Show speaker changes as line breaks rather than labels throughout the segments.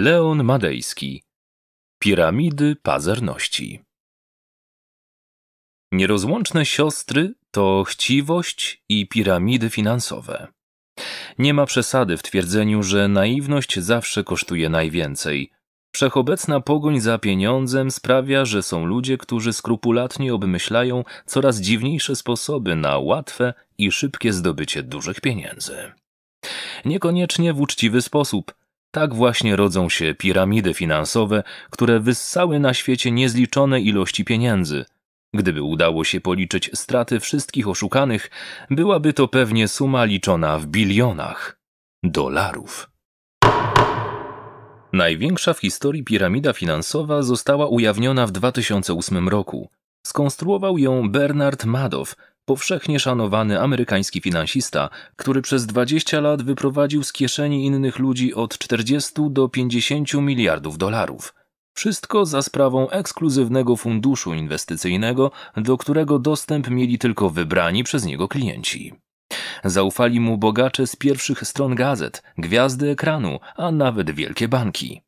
Leon Madejski Piramidy pazerności Nierozłączne siostry to chciwość i piramidy finansowe. Nie ma przesady w twierdzeniu, że naiwność zawsze kosztuje najwięcej. Wszechobecna pogoń za pieniądzem sprawia, że są ludzie, którzy skrupulatnie obmyślają coraz dziwniejsze sposoby na łatwe i szybkie zdobycie dużych pieniędzy. Niekoniecznie w uczciwy sposób, tak właśnie rodzą się piramidy finansowe, które wyssały na świecie niezliczone ilości pieniędzy. Gdyby udało się policzyć straty wszystkich oszukanych, byłaby to pewnie suma liczona w bilionach dolarów. Największa w historii piramida finansowa została ujawniona w 2008 roku. Skonstruował ją Bernard Madoff, powszechnie szanowany amerykański finansista, który przez 20 lat wyprowadził z kieszeni innych ludzi od 40 do 50 miliardów dolarów. Wszystko za sprawą ekskluzywnego funduszu inwestycyjnego, do którego dostęp mieli tylko wybrani przez niego klienci. Zaufali mu bogacze z pierwszych stron gazet, gwiazdy ekranu, a nawet wielkie banki.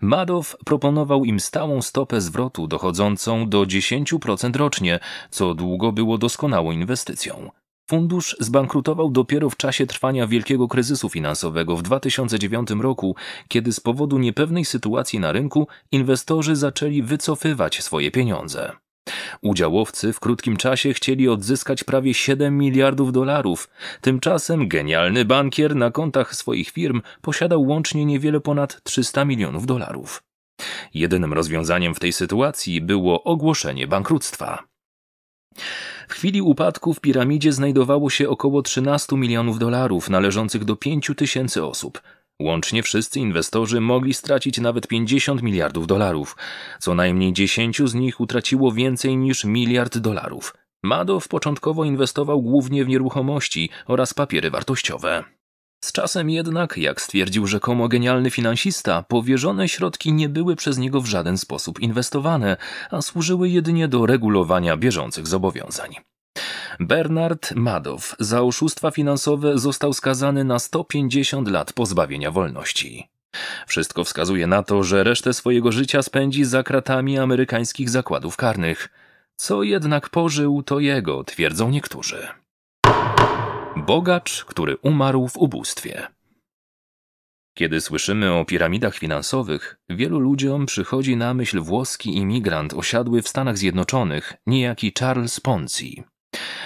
Madoff proponował im stałą stopę zwrotu dochodzącą do 10% rocznie, co długo było doskonałą inwestycją. Fundusz zbankrutował dopiero w czasie trwania wielkiego kryzysu finansowego w 2009 roku, kiedy z powodu niepewnej sytuacji na rynku inwestorzy zaczęli wycofywać swoje pieniądze. Udziałowcy w krótkim czasie chcieli odzyskać prawie 7 miliardów dolarów. Tymczasem genialny bankier na kontach swoich firm posiadał łącznie niewiele ponad 300 milionów dolarów. Jedynym rozwiązaniem w tej sytuacji było ogłoszenie bankructwa. W chwili upadku w piramidzie znajdowało się około 13 milionów dolarów należących do 5 tysięcy osób. Łącznie wszyscy inwestorzy mogli stracić nawet 50 miliardów dolarów. Co najmniej 10 z nich utraciło więcej niż miliard dolarów. Madoff początkowo inwestował głównie w nieruchomości oraz papiery wartościowe. Z czasem jednak, jak stwierdził rzekomo genialny finansista, powierzone środki nie były przez niego w żaden sposób inwestowane, a służyły jedynie do regulowania bieżących zobowiązań. Bernard Madoff za oszustwa finansowe został skazany na 150 lat pozbawienia wolności. Wszystko wskazuje na to, że resztę swojego życia spędzi za kratami amerykańskich zakładów karnych. Co jednak pożył, to jego, twierdzą niektórzy. Bogacz, który umarł w ubóstwie. Kiedy słyszymy o piramidach finansowych, wielu ludziom przychodzi na myśl włoski imigrant osiadły w Stanach Zjednoczonych, niejaki Charles Ponzi.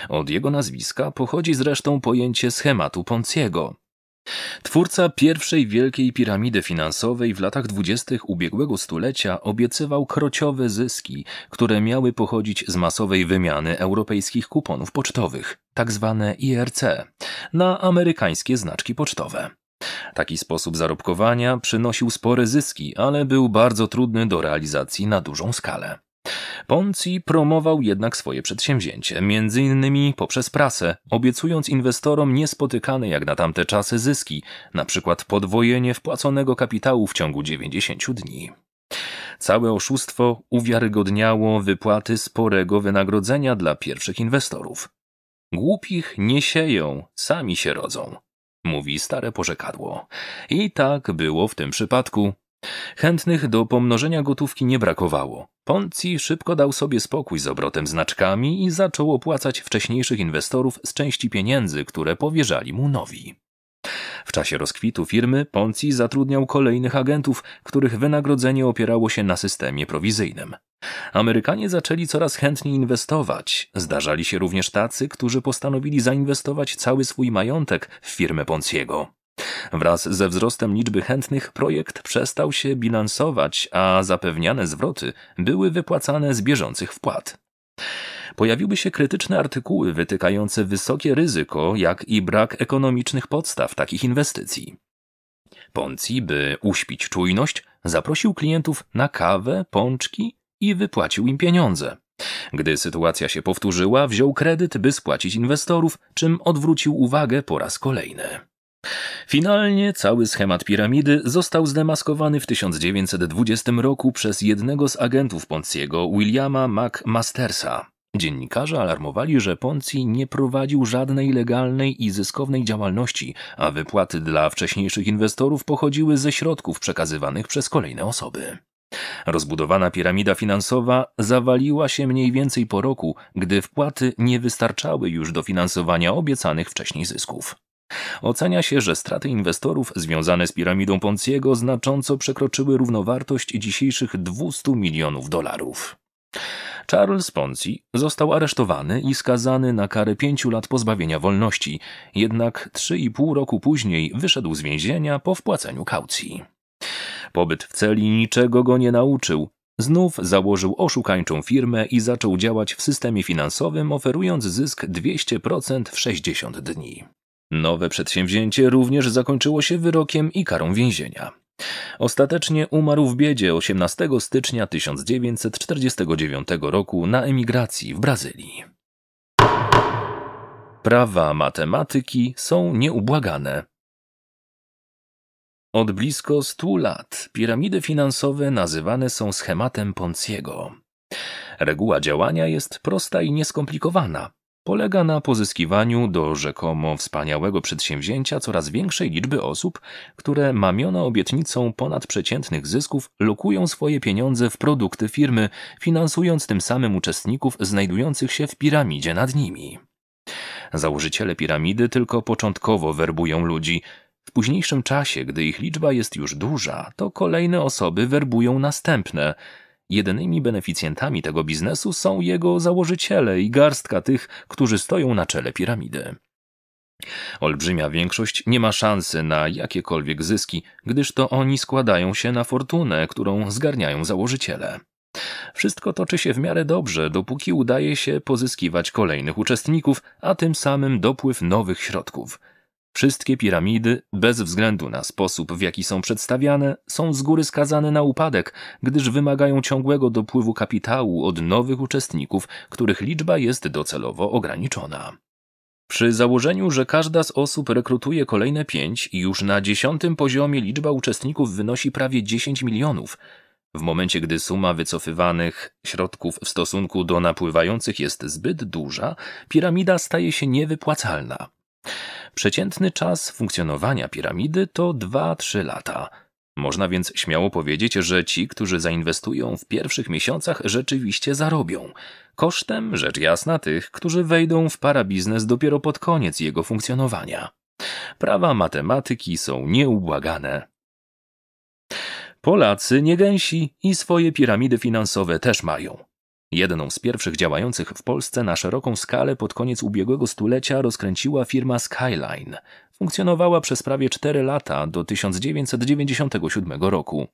Od jego nazwiska pochodzi zresztą pojęcie schematu Ponciego. Twórca pierwszej wielkiej piramidy finansowej w latach dwudziestych ubiegłego stulecia obiecywał krociowe zyski, które miały pochodzić z masowej wymiany europejskich kuponów pocztowych, tzw. Tak IRC, na amerykańskie znaczki pocztowe. Taki sposób zarobkowania przynosił spore zyski, ale był bardzo trudny do realizacji na dużą skalę. Ponzi promował jednak swoje przedsięwzięcie, między innymi poprzez prasę, obiecując inwestorom niespotykane jak na tamte czasy zyski, na przykład podwojenie wpłaconego kapitału w ciągu 90 dni. Całe oszustwo uwiarygodniało wypłaty sporego wynagrodzenia dla pierwszych inwestorów. Głupich nie sieją, sami się rodzą, mówi stare porzekadło. I tak było w tym przypadku. Chętnych do pomnożenia gotówki nie brakowało. Ponzi szybko dał sobie spokój z obrotem znaczkami i zaczął opłacać wcześniejszych inwestorów z części pieniędzy, które powierzali mu nowi. W czasie rozkwitu firmy Ponzi zatrudniał kolejnych agentów, których wynagrodzenie opierało się na systemie prowizyjnym. Amerykanie zaczęli coraz chętniej inwestować. Zdarzali się również tacy, którzy postanowili zainwestować cały swój majątek w firmę Ponziego. Wraz ze wzrostem liczby chętnych projekt przestał się bilansować, a zapewniane zwroty były wypłacane z bieżących wpłat. Pojawiły się krytyczne artykuły wytykające wysokie ryzyko, jak i brak ekonomicznych podstaw takich inwestycji. Ponzi, by uśpić czujność, zaprosił klientów na kawę, pączki i wypłacił im pieniądze. Gdy sytuacja się powtórzyła, wziął kredyt, by spłacić inwestorów, czym odwrócił uwagę po raz kolejny. Finalnie cały schemat piramidy został zdemaskowany w 1920 roku przez jednego z agentów Ponciego, Williama McMastersa. Dziennikarze alarmowali, że Ponci nie prowadził żadnej legalnej i zyskownej działalności, a wypłaty dla wcześniejszych inwestorów pochodziły ze środków przekazywanych przez kolejne osoby. Rozbudowana piramida finansowa zawaliła się mniej więcej po roku, gdy wpłaty nie wystarczały już do finansowania obiecanych wcześniej zysków. Ocenia się, że straty inwestorów związane z piramidą Ponciego znacząco przekroczyły równowartość dzisiejszych 200 milionów dolarów. Charles Ponzi został aresztowany i skazany na karę pięciu lat pozbawienia wolności, jednak 3,5 roku później wyszedł z więzienia po wpłaceniu kaucji. Pobyt w celi niczego go nie nauczył. Znów założył oszukańczą firmę i zaczął działać w systemie finansowym, oferując zysk 200% w 60 dni. Nowe przedsięwzięcie również zakończyło się wyrokiem i karą więzienia. Ostatecznie umarł w biedzie 18 stycznia 1949 roku na emigracji w Brazylii. Prawa matematyki są nieubłagane. Od blisko 100 lat piramidy finansowe nazywane są schematem Ponciego. Reguła działania jest prosta i nieskomplikowana polega na pozyskiwaniu do rzekomo wspaniałego przedsięwzięcia coraz większej liczby osób, które mamione obietnicą ponadprzeciętnych zysków lokują swoje pieniądze w produkty firmy, finansując tym samym uczestników znajdujących się w piramidzie nad nimi. Założyciele piramidy tylko początkowo werbują ludzi. W późniejszym czasie, gdy ich liczba jest już duża, to kolejne osoby werbują następne – Jedynymi beneficjentami tego biznesu są jego założyciele i garstka tych, którzy stoją na czele piramidy. Olbrzymia większość nie ma szansy na jakiekolwiek zyski, gdyż to oni składają się na fortunę, którą zgarniają założyciele. Wszystko toczy się w miarę dobrze, dopóki udaje się pozyskiwać kolejnych uczestników, a tym samym dopływ nowych środków – Wszystkie piramidy, bez względu na sposób, w jaki są przedstawiane, są z góry skazane na upadek, gdyż wymagają ciągłego dopływu kapitału od nowych uczestników, których liczba jest docelowo ograniczona. Przy założeniu, że każda z osób rekrutuje kolejne pięć i już na dziesiątym poziomie liczba uczestników wynosi prawie 10 milionów, w momencie gdy suma wycofywanych środków w stosunku do napływających jest zbyt duża, piramida staje się niewypłacalna. Przeciętny czas funkcjonowania piramidy to 2-3 lata. Można więc śmiało powiedzieć, że ci, którzy zainwestują w pierwszych miesiącach, rzeczywiście zarobią. Kosztem, rzecz jasna, tych, którzy wejdą w parabiznes dopiero pod koniec jego funkcjonowania. Prawa matematyki są nieubłagane. Polacy nie gęsi i swoje piramidy finansowe też mają. Jedną z pierwszych działających w Polsce na szeroką skalę pod koniec ubiegłego stulecia rozkręciła firma Skyline. Funkcjonowała przez prawie 4 lata do 1997 roku.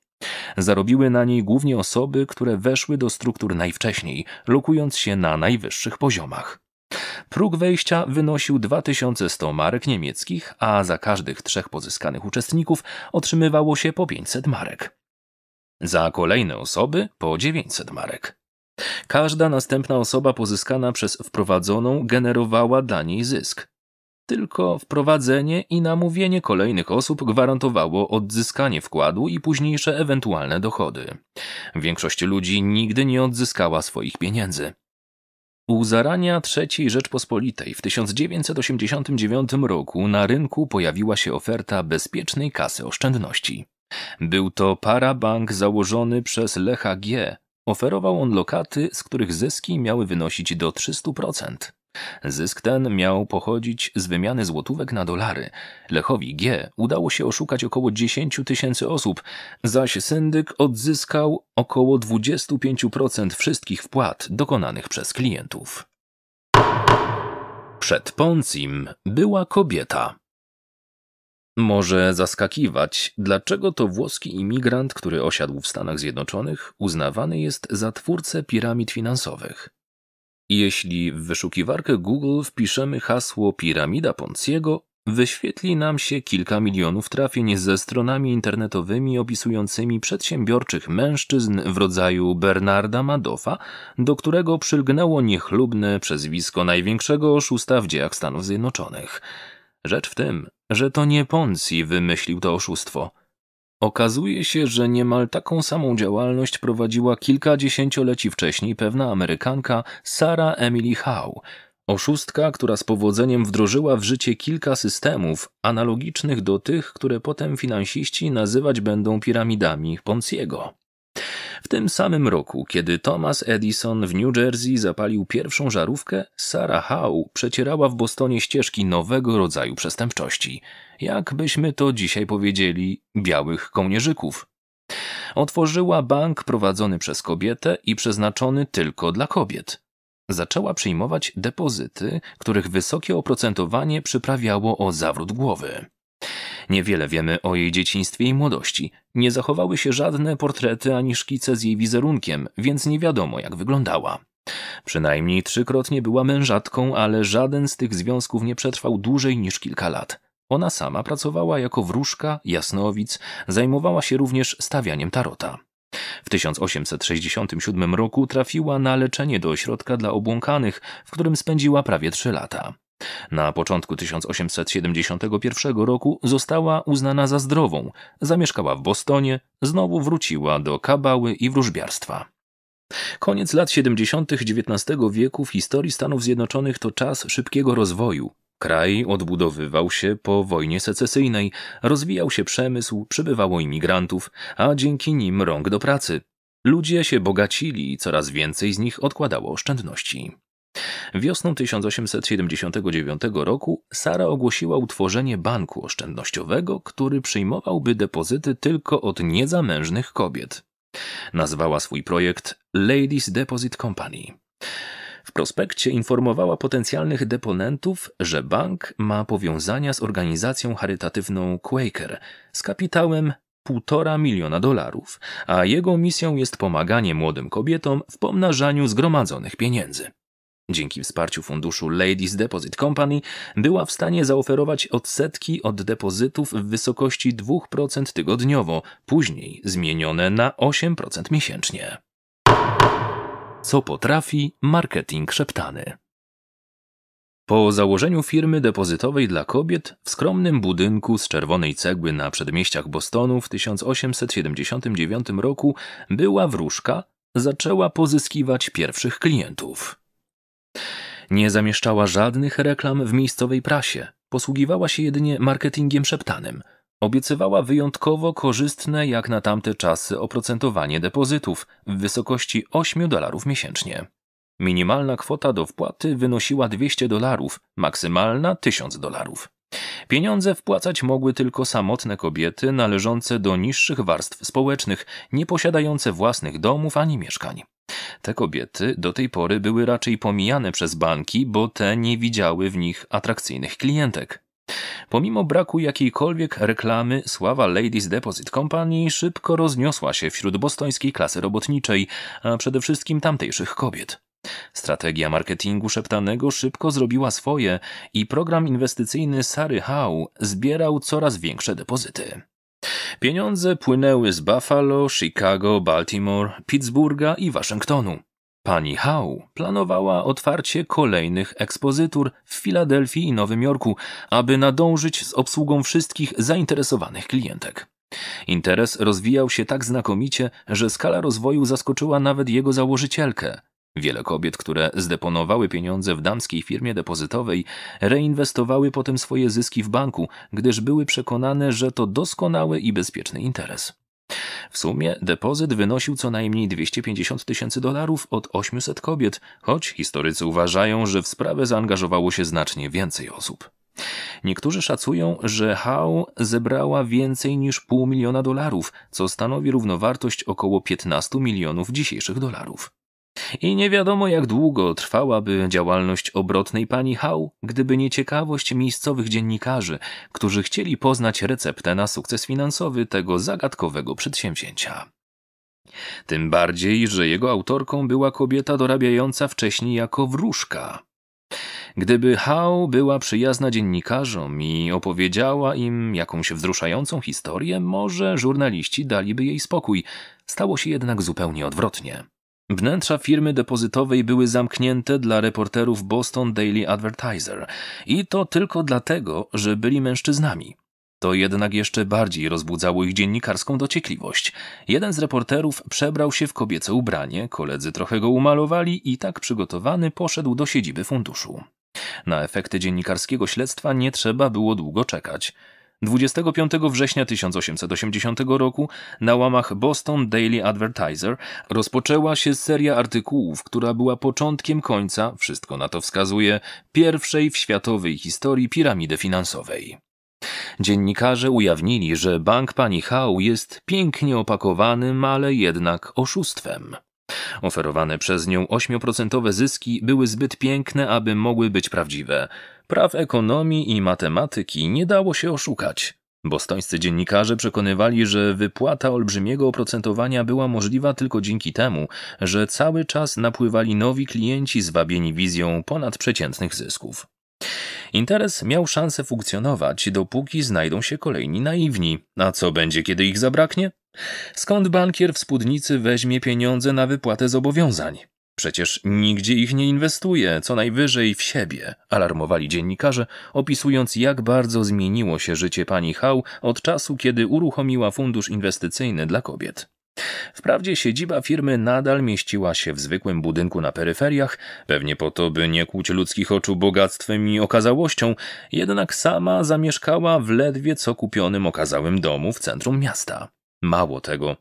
Zarobiły na niej głównie osoby, które weszły do struktur najwcześniej, lokując się na najwyższych poziomach. Próg wejścia wynosił 2100 marek niemieckich, a za każdych trzech pozyskanych uczestników otrzymywało się po 500 marek. Za kolejne osoby po 900 marek. Każda następna osoba pozyskana przez wprowadzoną generowała dla niej zysk. Tylko wprowadzenie i namówienie kolejnych osób gwarantowało odzyskanie wkładu i późniejsze ewentualne dochody. Większość ludzi nigdy nie odzyskała swoich pieniędzy. U zarania III Rzeczpospolitej w 1989 roku na rynku pojawiła się oferta bezpiecznej kasy oszczędności. Był to parabank założony przez Lecha G., Oferował on lokaty, z których zyski miały wynosić do 300%. Zysk ten miał pochodzić z wymiany złotówek na dolary. Lechowi G udało się oszukać około 10 tysięcy osób, zaś syndyk odzyskał około 25% wszystkich wpłat dokonanych przez klientów. Przed Poncim była kobieta. Może zaskakiwać, dlaczego to włoski imigrant, który osiadł w Stanach Zjednoczonych, uznawany jest za twórcę piramid finansowych. Jeśli w wyszukiwarkę Google wpiszemy hasło piramida Ponciego, wyświetli nam się kilka milionów trafień ze stronami internetowymi opisującymi przedsiębiorczych mężczyzn w rodzaju Bernarda Madoffa, do którego przylgnęło niechlubne przezwisko największego oszusta w dziejach Stanów Zjednoczonych – Rzecz w tym, że to nie Ponzi wymyślił to oszustwo. Okazuje się, że niemal taką samą działalność prowadziła kilkadziesięcioleci wcześniej pewna Amerykanka Sara Emily Howe, oszustka, która z powodzeniem wdrożyła w życie kilka systemów analogicznych do tych, które potem finansiści nazywać będą piramidami Ponziego tym samym roku, kiedy Thomas Edison w New Jersey zapalił pierwszą żarówkę, Sarah Howe przecierała w Bostonie ścieżki nowego rodzaju przestępczości. Jakbyśmy to dzisiaj powiedzieli, białych kołnierzyków. Otworzyła bank prowadzony przez kobietę i przeznaczony tylko dla kobiet. Zaczęła przyjmować depozyty, których wysokie oprocentowanie przyprawiało o zawrót głowy. Niewiele wiemy o jej dzieciństwie i młodości. Nie zachowały się żadne portrety ani szkice z jej wizerunkiem, więc nie wiadomo jak wyglądała. Przynajmniej trzykrotnie była mężatką, ale żaden z tych związków nie przetrwał dłużej niż kilka lat. Ona sama pracowała jako wróżka, jasnowic, zajmowała się również stawianiem tarota. W 1867 roku trafiła na leczenie do ośrodka dla obłąkanych, w którym spędziła prawie trzy lata. Na początku 1871 roku została uznana za zdrową, zamieszkała w Bostonie, znowu wróciła do kabały i wróżbiarstwa. Koniec lat 70. XIX wieku w historii Stanów Zjednoczonych to czas szybkiego rozwoju. Kraj odbudowywał się po wojnie secesyjnej, rozwijał się przemysł, przybywało imigrantów, a dzięki nim rąk do pracy. Ludzie się bogacili i coraz więcej z nich odkładało oszczędności. Wiosną 1879 roku Sara ogłosiła utworzenie banku oszczędnościowego, który przyjmowałby depozyty tylko od niezamężnych kobiet. Nazwała swój projekt Ladies Deposit Company. W prospekcie informowała potencjalnych deponentów, że bank ma powiązania z organizacją charytatywną Quaker z kapitałem 1,5 miliona dolarów, a jego misją jest pomaganie młodym kobietom w pomnażaniu zgromadzonych pieniędzy. Dzięki wsparciu funduszu Ladies Deposit Company była w stanie zaoferować odsetki od depozytów w wysokości 2% tygodniowo, później zmienione na 8% miesięcznie. Co potrafi marketing szeptany? Po założeniu firmy depozytowej dla kobiet w skromnym budynku z czerwonej cegły na przedmieściach Bostonu w 1879 roku była wróżka, zaczęła pozyskiwać pierwszych klientów. Nie zamieszczała żadnych reklam w miejscowej prasie, posługiwała się jedynie marketingiem szeptanym. Obiecywała wyjątkowo korzystne jak na tamte czasy oprocentowanie depozytów w wysokości 8 dolarów miesięcznie. Minimalna kwota do wpłaty wynosiła 200 dolarów, maksymalna 1000 dolarów. Pieniądze wpłacać mogły tylko samotne kobiety należące do niższych warstw społecznych, nie posiadające własnych domów ani mieszkań. Te kobiety do tej pory były raczej pomijane przez banki, bo te nie widziały w nich atrakcyjnych klientek. Pomimo braku jakiejkolwiek reklamy, sława Ladies Deposit Company szybko rozniosła się wśród bostońskiej klasy robotniczej, a przede wszystkim tamtejszych kobiet. Strategia marketingu szeptanego szybko zrobiła swoje i program inwestycyjny Sary Howe zbierał coraz większe depozyty. Pieniądze płynęły z Buffalo, Chicago, Baltimore, Pittsburgha i Waszyngtonu. Pani Howe planowała otwarcie kolejnych ekspozytur w Filadelfii i Nowym Jorku, aby nadążyć z obsługą wszystkich zainteresowanych klientek. Interes rozwijał się tak znakomicie, że skala rozwoju zaskoczyła nawet jego założycielkę, Wiele kobiet, które zdeponowały pieniądze w damskiej firmie depozytowej, reinwestowały potem swoje zyski w banku, gdyż były przekonane, że to doskonały i bezpieczny interes. W sumie depozyt wynosił co najmniej 250 tysięcy dolarów od 800 kobiet, choć historycy uważają, że w sprawę zaangażowało się znacznie więcej osób. Niektórzy szacują, że How zebrała więcej niż pół miliona dolarów, co stanowi równowartość około 15 milionów dzisiejszych dolarów. I nie wiadomo jak długo trwałaby działalność obrotnej pani Hał, gdyby nie ciekawość miejscowych dziennikarzy, którzy chcieli poznać receptę na sukces finansowy tego zagadkowego przedsięwzięcia. Tym bardziej, że jego autorką była kobieta dorabiająca wcześniej jako wróżka. Gdyby Hao była przyjazna dziennikarzom i opowiedziała im jakąś wzruszającą historię, może żurnaliści daliby jej spokój. Stało się jednak zupełnie odwrotnie. Wnętrza firmy depozytowej były zamknięte dla reporterów Boston Daily Advertiser i to tylko dlatego, że byli mężczyznami. To jednak jeszcze bardziej rozbudzało ich dziennikarską dociekliwość. Jeden z reporterów przebrał się w kobiece ubranie, koledzy trochę go umalowali i tak przygotowany poszedł do siedziby funduszu. Na efekty dziennikarskiego śledztwa nie trzeba było długo czekać. 25 września 1880 roku na łamach Boston Daily Advertiser rozpoczęła się seria artykułów, która była początkiem końca, wszystko na to wskazuje, pierwszej w światowej historii piramidy finansowej. Dziennikarze ujawnili, że bank pani Howe jest pięknie opakowanym, ale jednak oszustwem. Oferowane przez nią ośmioprocentowe zyski były zbyt piękne, aby mogły być prawdziwe. Praw ekonomii i matematyki nie dało się oszukać. Bostońscy dziennikarze przekonywali, że wypłata olbrzymiego oprocentowania była możliwa tylko dzięki temu, że cały czas napływali nowi klienci zwabieni wizją ponadprzeciętnych zysków. Interes miał szansę funkcjonować, dopóki znajdą się kolejni naiwni. A co będzie, kiedy ich zabraknie? Skąd bankier w spódnicy weźmie pieniądze na wypłatę zobowiązań? Przecież nigdzie ich nie inwestuje, co najwyżej w siebie, alarmowali dziennikarze, opisując jak bardzo zmieniło się życie pani Hał od czasu, kiedy uruchomiła fundusz inwestycyjny dla kobiet. Wprawdzie siedziba firmy nadal mieściła się w zwykłym budynku na peryferiach, pewnie po to, by nie kłuć ludzkich oczu bogactwem i okazałością, jednak sama zamieszkała w ledwie co kupionym okazałym domu w centrum miasta. Mało tego,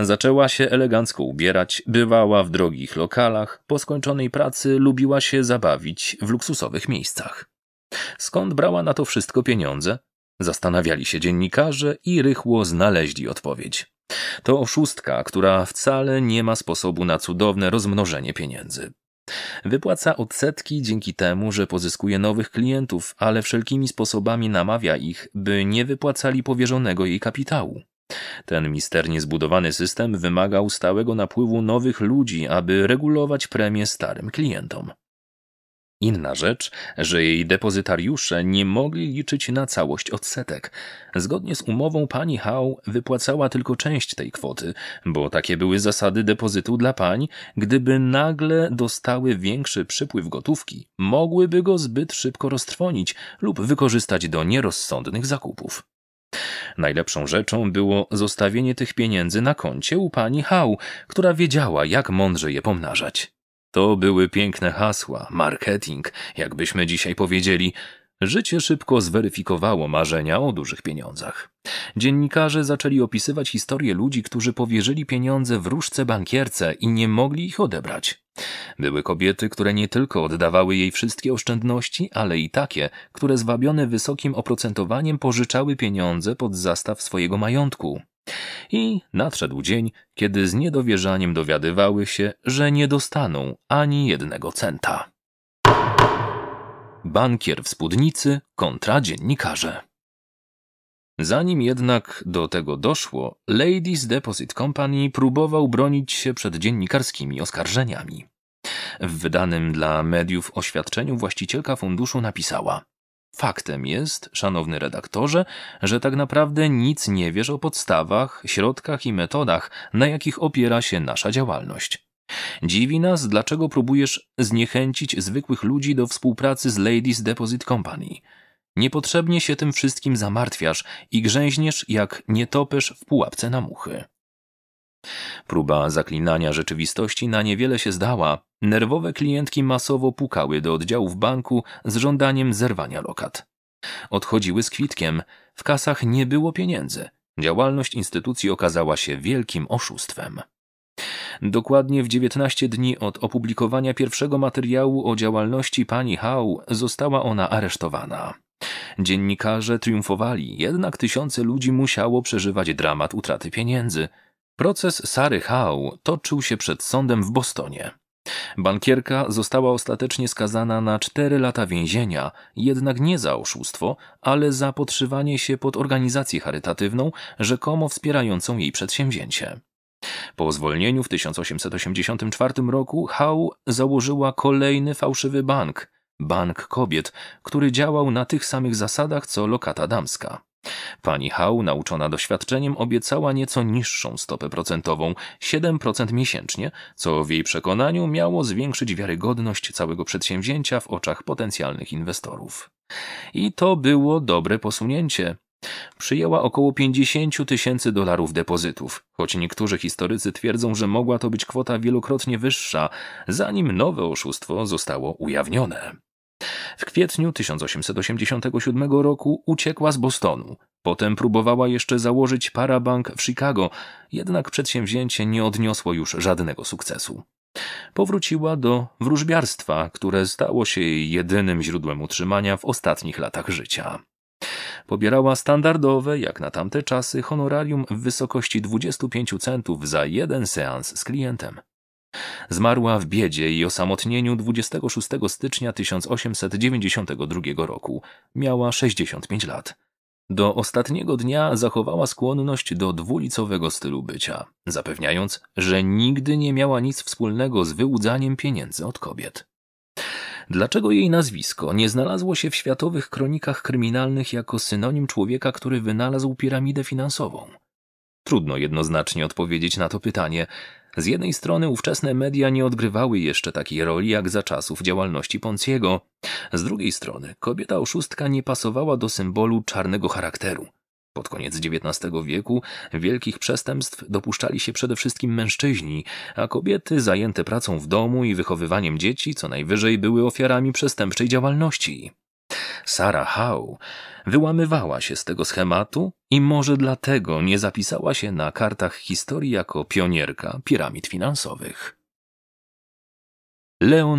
zaczęła się elegancko ubierać, bywała w drogich lokalach, po skończonej pracy lubiła się zabawić w luksusowych miejscach. Skąd brała na to wszystko pieniądze? Zastanawiali się dziennikarze i rychło znaleźli odpowiedź. To oszustka, która wcale nie ma sposobu na cudowne rozmnożenie pieniędzy. Wypłaca odsetki dzięki temu, że pozyskuje nowych klientów, ale wszelkimi sposobami namawia ich, by nie wypłacali powierzonego jej kapitału. Ten misternie zbudowany system wymagał stałego napływu nowych ludzi, aby regulować premie starym klientom. Inna rzecz, że jej depozytariusze nie mogli liczyć na całość odsetek. Zgodnie z umową pani Hau wypłacała tylko część tej kwoty, bo takie były zasady depozytu dla pań. Gdyby nagle dostały większy przypływ gotówki, mogłyby go zbyt szybko roztrwonić lub wykorzystać do nierozsądnych zakupów. Najlepszą rzeczą było zostawienie tych pieniędzy na koncie u pani Hał, która wiedziała, jak mądrze je pomnażać. To były piękne hasła, marketing, jakbyśmy dzisiaj powiedzieli, Życie szybko zweryfikowało marzenia o dużych pieniądzach. Dziennikarze zaczęli opisywać historie ludzi, którzy powierzyli pieniądze wróżce bankierce i nie mogli ich odebrać. Były kobiety, które nie tylko oddawały jej wszystkie oszczędności, ale i takie, które zwabione wysokim oprocentowaniem pożyczały pieniądze pod zastaw swojego majątku. I nadszedł dzień, kiedy z niedowierzaniem dowiadywały się, że nie dostaną ani jednego centa bankier w spódnicy kontra dziennikarze. Zanim jednak do tego doszło, Ladies Deposit Company próbował bronić się przed dziennikarskimi oskarżeniami. W wydanym dla mediów oświadczeniu właścicielka funduszu napisała: Faktem jest, szanowny redaktorze, że tak naprawdę nic nie wiesz o podstawach, środkach i metodach, na jakich opiera się nasza działalność. Dziwi nas, dlaczego próbujesz zniechęcić zwykłych ludzi do współpracy z Ladies Deposit Company. Niepotrzebnie się tym wszystkim zamartwiasz i grzęźniesz jak nietoperz w pułapce na muchy. Próba zaklinania rzeczywistości na niewiele się zdała. Nerwowe klientki masowo pukały do oddziałów banku z żądaniem zerwania lokat. Odchodziły z kwitkiem, w kasach nie było pieniędzy. Działalność instytucji okazała się wielkim oszustwem. Dokładnie w 19 dni od opublikowania pierwszego materiału o działalności pani Hau została ona aresztowana. Dziennikarze triumfowali, jednak tysiące ludzi musiało przeżywać dramat utraty pieniędzy. Proces Sary Hau toczył się przed sądem w Bostonie. Bankierka została ostatecznie skazana na 4 lata więzienia, jednak nie za oszustwo, ale za podszywanie się pod organizację charytatywną, rzekomo wspierającą jej przedsięwzięcie. Po zwolnieniu w 1884 roku Howe założyła kolejny fałszywy bank, Bank Kobiet, który działał na tych samych zasadach co lokata damska. Pani Hau, nauczona doświadczeniem, obiecała nieco niższą stopę procentową 7% miesięcznie, co w jej przekonaniu miało zwiększyć wiarygodność całego przedsięwzięcia w oczach potencjalnych inwestorów. I to było dobre posunięcie, Przyjęła około 50 tysięcy dolarów depozytów, choć niektórzy historycy twierdzą, że mogła to być kwota wielokrotnie wyższa, zanim nowe oszustwo zostało ujawnione. W kwietniu 1887 roku uciekła z Bostonu. Potem próbowała jeszcze założyć parabank w Chicago, jednak przedsięwzięcie nie odniosło już żadnego sukcesu. Powróciła do wróżbiarstwa, które stało się jej jedynym źródłem utrzymania w ostatnich latach życia pobierała standardowe, jak na tamte czasy, honorarium w wysokości 25 centów za jeden seans z klientem. Zmarła w biedzie i osamotnieniu 26 stycznia 1892 roku. Miała 65 lat. Do ostatniego dnia zachowała skłonność do dwulicowego stylu bycia, zapewniając, że nigdy nie miała nic wspólnego z wyłudzaniem pieniędzy od kobiet. Dlaczego jej nazwisko nie znalazło się w światowych kronikach kryminalnych jako synonim człowieka, który wynalazł piramidę finansową? Trudno jednoznacznie odpowiedzieć na to pytanie. Z jednej strony ówczesne media nie odgrywały jeszcze takiej roli jak za czasów działalności Ponciego. Z drugiej strony kobieta oszustka nie pasowała do symbolu czarnego charakteru. Pod koniec XIX wieku wielkich przestępstw dopuszczali się przede wszystkim mężczyźni, a kobiety zajęte pracą w domu i wychowywaniem dzieci co najwyżej były ofiarami przestępczej działalności. Sara Howe wyłamywała się z tego schematu i może dlatego nie zapisała się na kartach historii jako pionierka piramid finansowych. Leon